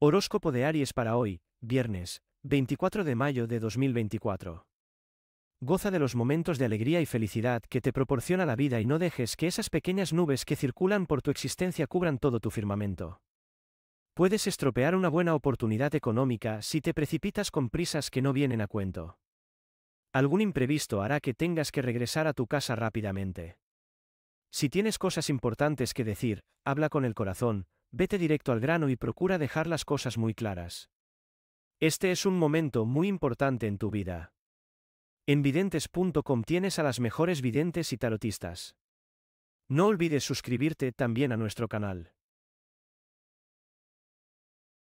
Horóscopo de Aries para hoy, viernes, 24 de mayo de 2024. Goza de los momentos de alegría y felicidad que te proporciona la vida y no dejes que esas pequeñas nubes que circulan por tu existencia cubran todo tu firmamento. Puedes estropear una buena oportunidad económica si te precipitas con prisas que no vienen a cuento. Algún imprevisto hará que tengas que regresar a tu casa rápidamente. Si tienes cosas importantes que decir, habla con el corazón, vete directo al grano y procura dejar las cosas muy claras. Este es un momento muy importante en tu vida. En videntes.com tienes a las mejores videntes y tarotistas. No olvides suscribirte también a nuestro canal.